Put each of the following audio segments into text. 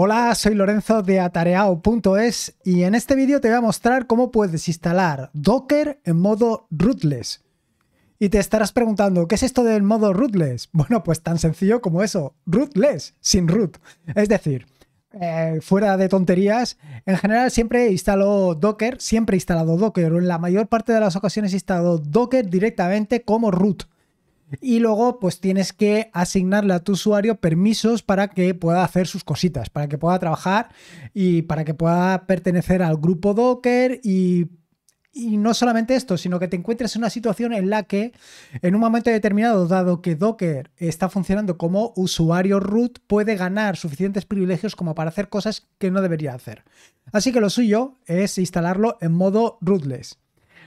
Hola, soy Lorenzo de atareao.es y en este vídeo te voy a mostrar cómo puedes instalar Docker en modo rootless. Y te estarás preguntando, ¿qué es esto del modo rootless? Bueno, pues tan sencillo como eso, rootless, sin root. Es decir, eh, fuera de tonterías, en general siempre instalo Docker, siempre he instalado Docker, o en la mayor parte de las ocasiones he instalado Docker directamente como root. Y luego, pues tienes que asignarle a tu usuario permisos para que pueda hacer sus cositas, para que pueda trabajar y para que pueda pertenecer al grupo Docker y y no solamente esto, sino que te encuentres en una situación en la que en un momento determinado, dado que Docker está funcionando como usuario root, puede ganar suficientes privilegios como para hacer cosas que no debería hacer. Así que lo suyo es instalarlo en modo rootless.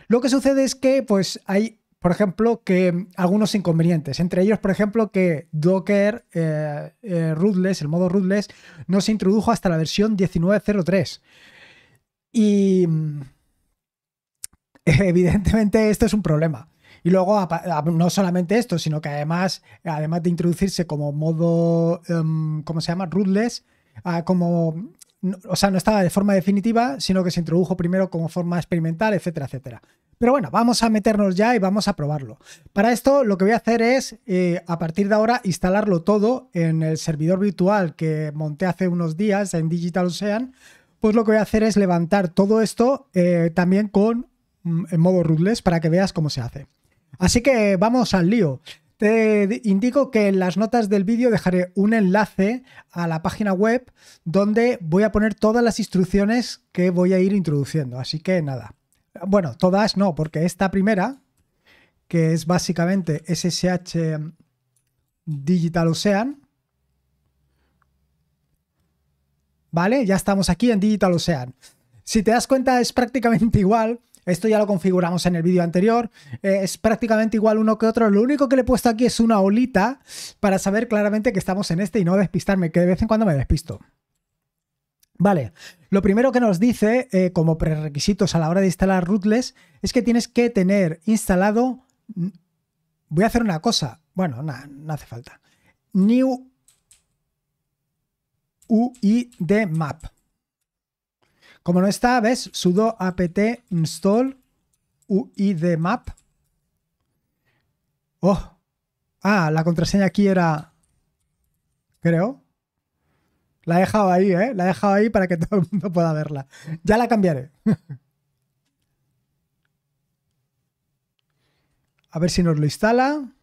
Lo que sucede es que pues hay por ejemplo, que algunos inconvenientes. Entre ellos, por ejemplo, que Docker eh, eh, rootless, el modo rootless, no se introdujo hasta la versión 19.03. Y mm, evidentemente esto es un problema. Y luego, no solamente esto, sino que además, además de introducirse como modo, em, ¿cómo se llama? Rootless, ah, como, o sea, no estaba de forma definitiva, sino que se introdujo primero como forma experimental, etcétera, etcétera. Pero bueno, vamos a meternos ya y vamos a probarlo. Para esto lo que voy a hacer es, eh, a partir de ahora, instalarlo todo en el servidor virtual que monté hace unos días en Digital Ocean. Pues lo que voy a hacer es levantar todo esto eh, también con mm, en modo rootless para que veas cómo se hace. Así que vamos al lío. Te indico que en las notas del vídeo dejaré un enlace a la página web donde voy a poner todas las instrucciones que voy a ir introduciendo. Así que nada, bueno, todas no, porque esta primera, que es básicamente SSH Digital Ocean, ¿vale? Ya estamos aquí en Digital Ocean. Si te das cuenta, es prácticamente igual. Esto ya lo configuramos en el vídeo anterior. Eh, es prácticamente igual uno que otro. Lo único que le he puesto aquí es una olita para saber claramente que estamos en este y no despistarme, que de vez en cuando me despisto. Vale, lo primero que nos dice eh, como prerequisitos a la hora de instalar Rootless es que tienes que tener instalado, voy a hacer una cosa, bueno, no, hace falta, New UID Map. Como no está, ¿ves? sudo apt install UID Map. Oh, ah, la contraseña aquí era, creo, la he dejado ahí, ¿eh? La he dejado ahí para que todo el mundo pueda verla. Ya la cambiaré. A ver si nos lo instala.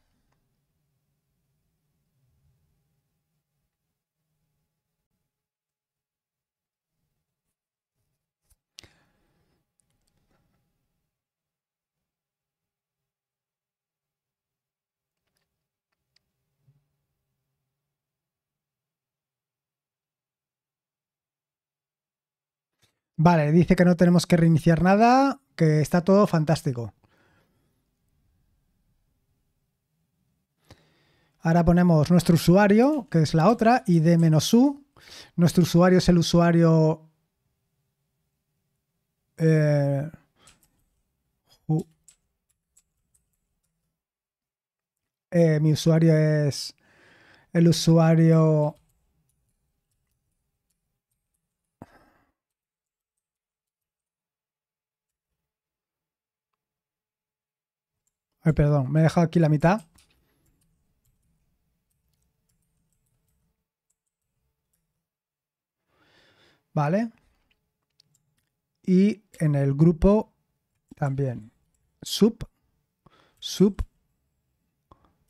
Vale, dice que no tenemos que reiniciar nada, que está todo fantástico. Ahora ponemos nuestro usuario, que es la otra, id-u. Nuestro usuario es el usuario... Eh, eh, mi usuario es el usuario perdón, me he dejado aquí la mitad. Vale. Y en el grupo también. Sub, sub,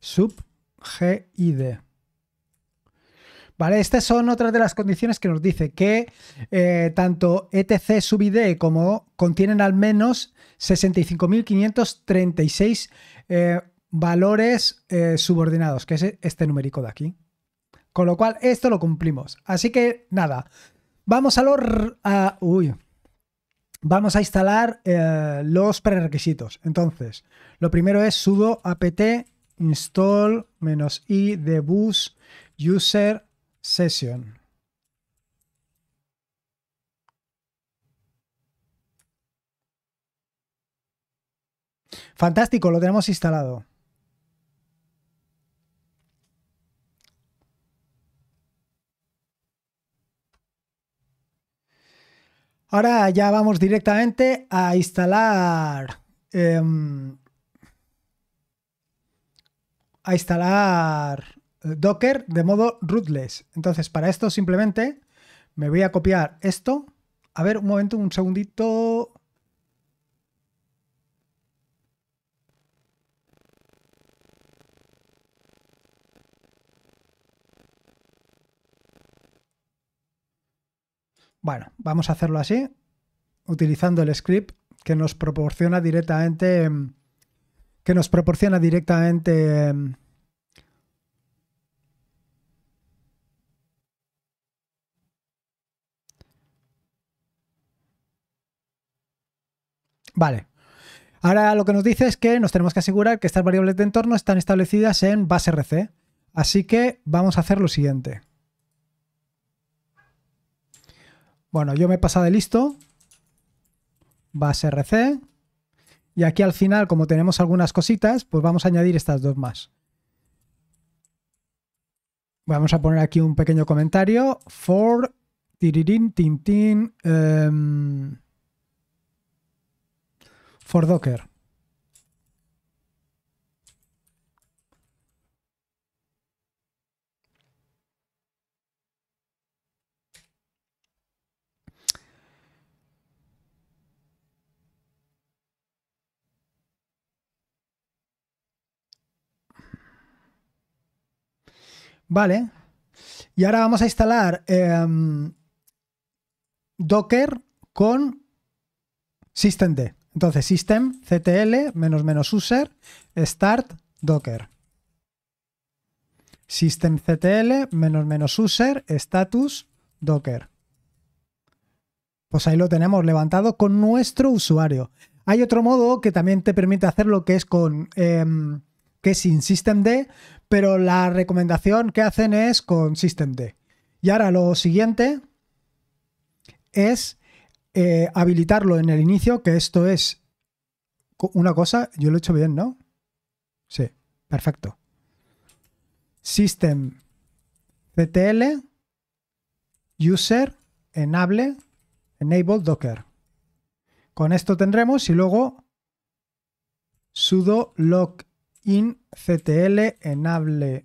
sub, D. ¿Vale? Estas son otras de las condiciones que nos dice que eh, tanto ETC sub como contienen al menos 65.536 eh, valores eh, subordinados, que es este numérico de aquí. Con lo cual, esto lo cumplimos. Así que nada, vamos a los... vamos a instalar los prerequisitos. Entonces, lo primero es sudo apt install -i debus user session. Fantástico, lo tenemos instalado. Ahora ya vamos directamente a instalar. Em, a instalar Docker de modo rootless. Entonces, para esto simplemente me voy a copiar esto. A ver, un momento, un segundito. Bueno, vamos a hacerlo así, utilizando el script que nos proporciona directamente que nos proporciona directamente Vale. Ahora lo que nos dice es que nos tenemos que asegurar que estas variables de entorno están establecidas en base RC. Así que vamos a hacer lo siguiente. Bueno, yo me he pasado de listo. Base RC. Y aquí al final, como tenemos algunas cositas, pues vamos a añadir estas dos más. Vamos a poner aquí un pequeño comentario. For tiririn tin em, for Docker. Vale. Y ahora vamos a instalar em, Docker con systemd. Entonces, systemctl, menos menos user, start, docker. System menos menos user, status, docker. Pues ahí lo tenemos levantado con nuestro usuario. Hay otro modo que también te permite hacer lo que es con... Em, que es sin systemd, pero la recomendación que hacen es con systemd. Y ahora lo siguiente es eh, habilitarlo en el inicio, que esto es una cosa, yo lo he hecho bien, ¿no? Sí, perfecto. System CTL user enable enable docker. Con esto tendremos y luego sudo login ctl enable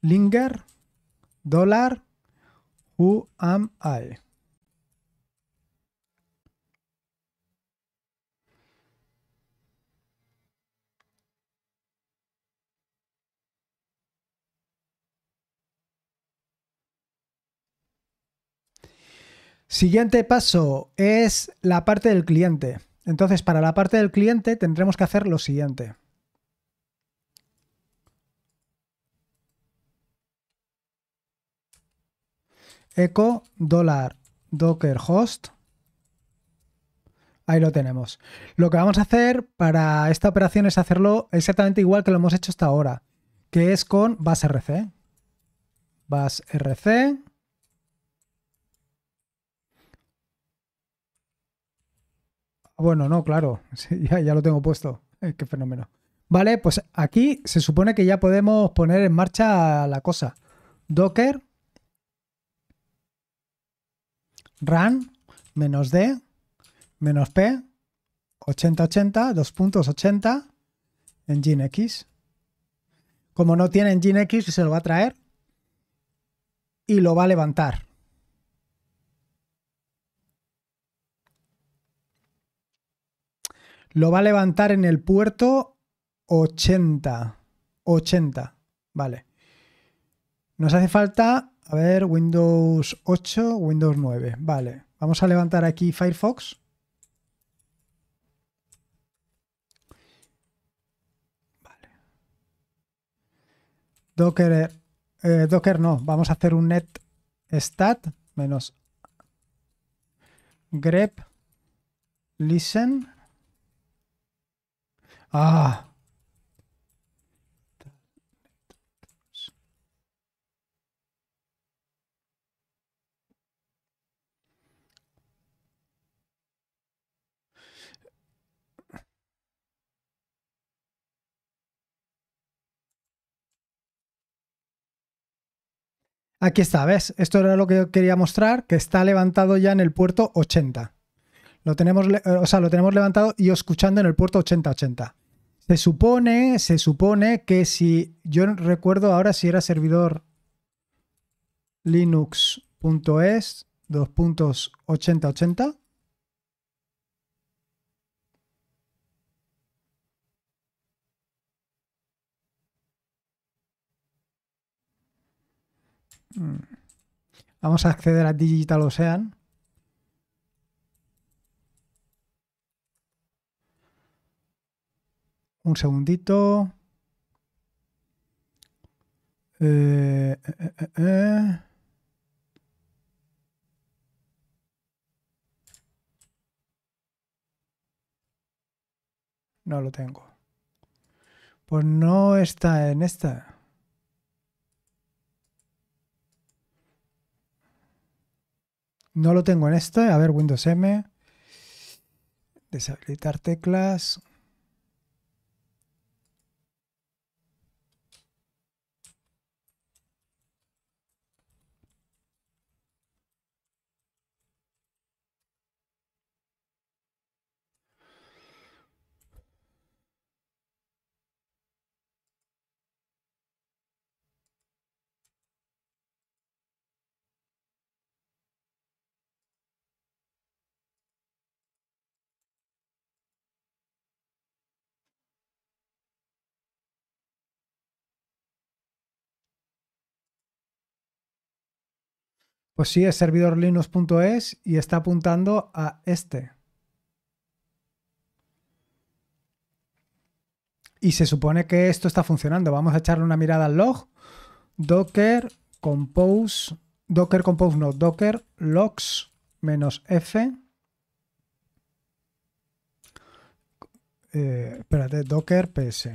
linger dólar who am I. Siguiente paso es la parte del cliente. Entonces, para la parte del cliente tendremos que hacer lo siguiente. eco dólar docker host. Ahí lo tenemos. Lo que vamos a hacer para esta operación es hacerlo exactamente igual que lo hemos hecho hasta ahora, que es con Base rc. Ah, bueno, no, claro, ya, lo tengo puesto. Eh, qué fenómeno. Vale, pues aquí se supone que ya podemos poner en marcha la cosa. Docker run menos d menos p 8080 2.80 en X. Como no tiene nginx, X, se lo va a traer y lo va a levantar. Lo va a levantar en el puerto 80. 80. Vale. Nos hace falta, a ver, Windows 8, Windows 9. Vale. Vamos a levantar aquí Firefox. Vale. Docker, eh, eh, Docker no. Vamos a hacer un net stat menos grep listen Ah. Aquí está, ¿ves? Esto era lo que yo quería mostrar, que está levantado ya en el puerto 80. Lo tenemos, eh, o sea, lo tenemos levantado y escuchando en el puerto 8080. ochenta. Se supone, se supone que si yo recuerdo ahora si era servidor linux.es 2.8080 mm. Vamos a acceder a Digital Ocean. Un segundito. Eh, eh, eh, no lo tengo. Pues no está en esta. No lo tengo en esta. A ver, Windows M. Deshabilitar teclas. Pues sí, es servidorlinux.es y está apuntando a este. Y se supone que esto está funcionando. Vamos a echarle una mirada al log. Docker compose. Docker compose no. Docker logs menos F. Eh, espérate, Docker PS.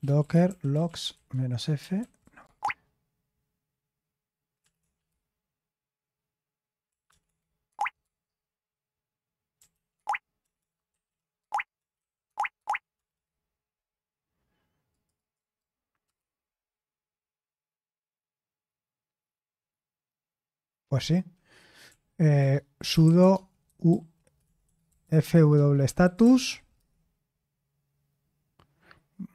Docker logs menos F Pues sí. Eh, sudo u, status.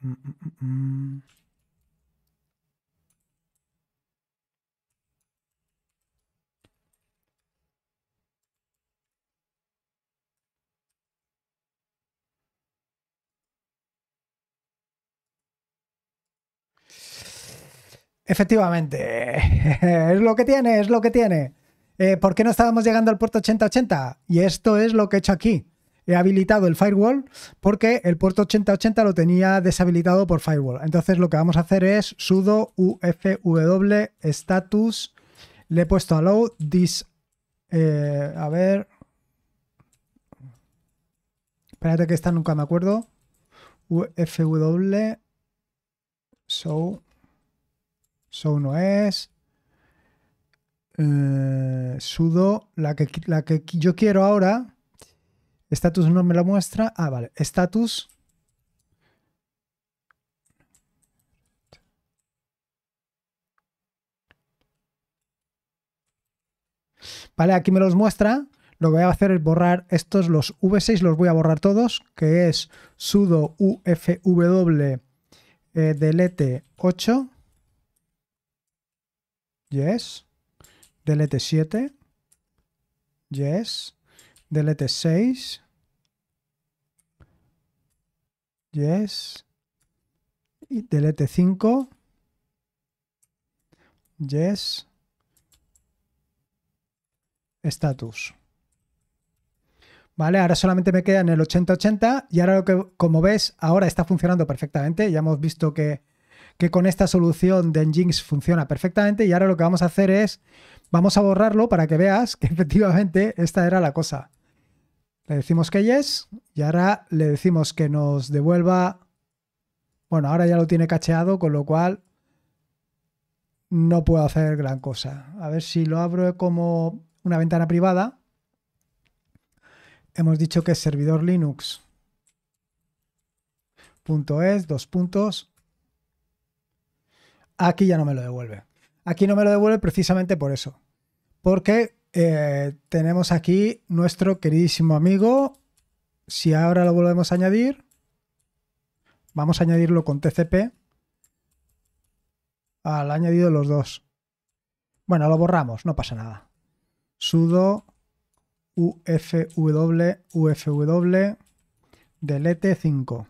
Mm, mm, mm, Efectivamente, es lo que tiene, es lo que tiene. Eh, ¿Por qué no estábamos llegando al puerto 8080? Y esto es lo que he hecho aquí. He habilitado el firewall porque el puerto 8080 lo tenía deshabilitado por firewall. Entonces lo que vamos a hacer es sudo ufw status. Le he puesto allow this. Eh, a ver. Espérate que esta nunca me acuerdo. ufw. show so no es. Eh, sudo, la que, la que yo quiero ahora. Status no me la muestra. Ah, vale. Status. Vale, aquí me los muestra. Lo que voy a hacer es borrar estos, los V6 los voy a borrar todos, que es sudo ufw eh, delete 8 yes, delete 7, yes, delete 6, yes, y delete 5, yes, status. ¿Vale? Ahora solamente me queda en el 8080 y ahora lo que, como ves, ahora está funcionando perfectamente. Ya hemos visto que que con esta solución de Nginx funciona perfectamente y ahora lo que vamos a hacer es, vamos a borrarlo para que veas que efectivamente esta era la cosa. Le decimos que yes y ahora le decimos que nos devuelva... Bueno, ahora ya lo tiene cacheado, con lo cual no puedo hacer gran cosa. A ver si lo abro como una ventana privada. Hemos dicho que es servidor Linux. es, dos puntos, Aquí ya no me lo devuelve. Aquí no me lo devuelve precisamente por eso. Porque eh, tenemos aquí nuestro queridísimo amigo. Si ahora lo volvemos a añadir, vamos a añadirlo con TCP. Al añadido añadido los dos. Bueno, lo borramos, no pasa nada. Sudo ufw ufw delete 5.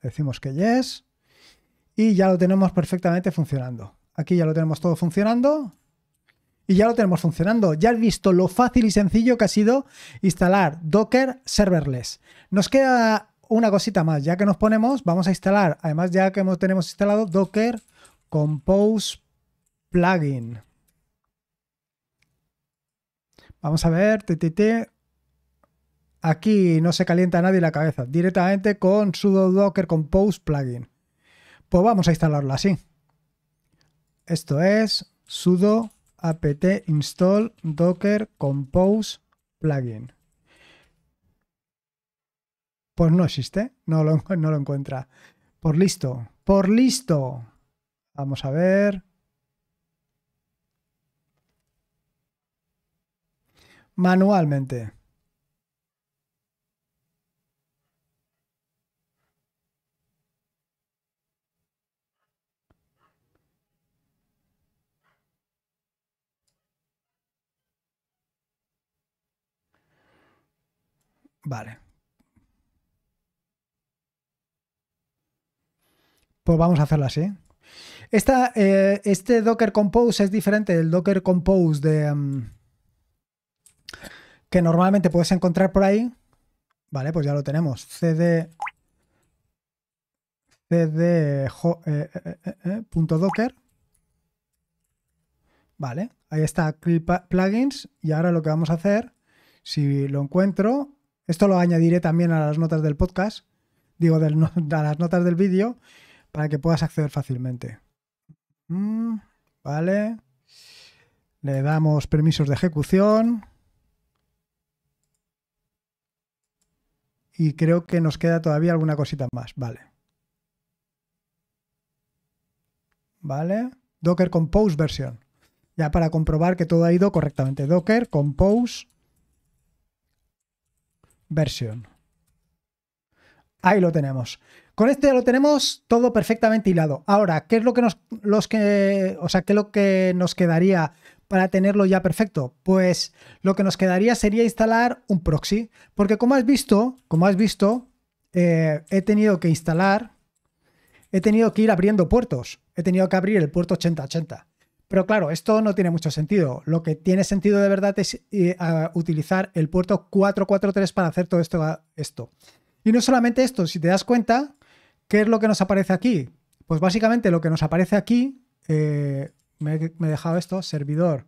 Decimos que yes y ya lo tenemos perfectamente funcionando. Aquí ya lo tenemos todo funcionando y ya lo tenemos funcionando. Ya has visto lo fácil y sencillo que ha sido instalar Docker serverless. Nos queda una cosita más, ya que nos ponemos, vamos a instalar, además ya que tenemos instalado Docker Compose Plugin. Vamos a ver, TTT. Aquí no se calienta nadie la cabeza, directamente con sudo docker compose plugin. Pues vamos a instalarlo así. Esto es sudo apt install docker compose plugin. Pues no existe, no lo, no lo encuentra. Por listo, por listo. Vamos a ver. Manualmente. Vale. Pues vamos a hacerla así. Eh, este Docker Compose es diferente del Docker Compose de, mm, que normalmente puedes encontrar por ahí. Vale, pues ya lo tenemos. cd, eh, eh, Docker. Vale, ahí está plugins y ahora lo que vamos a hacer, si lo encuentro, esto lo añadiré también a las notas del podcast, digo, a las notas del vídeo, para que puedas acceder fácilmente. Mm, vale. Le damos permisos de ejecución. Y creo que nos queda todavía alguna cosita más. Vale. Vale. Docker Compose versión. Ya para comprobar que todo ha ido correctamente. Docker Compose versión. Ahí lo tenemos. Con este lo tenemos todo perfectamente hilado. Ahora, ¿qué es lo que nos, los que, o sea, es lo que nos quedaría para tenerlo ya perfecto? Pues lo que nos quedaría sería instalar un proxy, porque como has visto, como has visto, eh, he tenido que instalar, he tenido que ir abriendo puertos, he tenido que abrir el puerto 8080. Pero claro, esto no tiene mucho sentido. Lo que tiene sentido de verdad es eh, utilizar el puerto 443 para hacer todo esto, esto. Y no solamente esto, si te das cuenta, ¿qué es lo que nos aparece aquí? Pues básicamente lo que nos aparece aquí, eh, me, me he dejado esto, servidor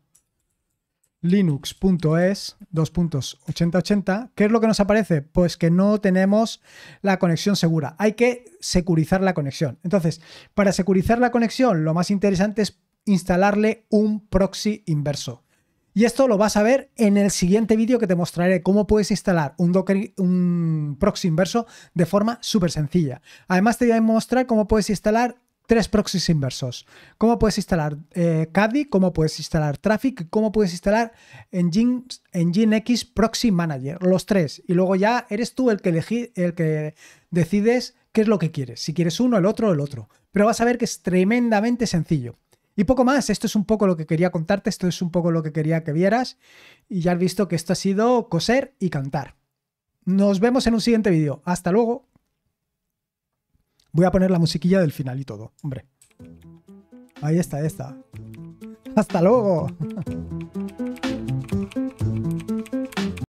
linux.es 2.8080, ¿qué es lo que nos aparece? Pues que no tenemos la conexión segura. Hay que securizar la conexión. Entonces, para securizar la conexión, lo más interesante es instalarle un proxy inverso. Y esto lo vas a ver en el siguiente vídeo que te mostraré cómo puedes instalar un, Docker, un proxy inverso de forma súper sencilla. Además te voy a mostrar cómo puedes instalar tres proxies inversos. Cómo puedes instalar eh, Caddy, cómo puedes instalar Traffic, cómo puedes instalar Engine, X Proxy Manager, los tres. Y luego ya eres tú el que, el que decides qué es lo que quieres, si quieres uno, el otro, el otro. Pero vas a ver que es tremendamente sencillo. Y poco más, esto es un poco lo que quería contarte, esto es un poco lo que quería que vieras y ya has visto que esto ha sido coser y cantar. Nos vemos en un siguiente vídeo, hasta luego. Voy a poner la musiquilla del final y todo, hombre. Ahí está, ahí está. Hasta luego.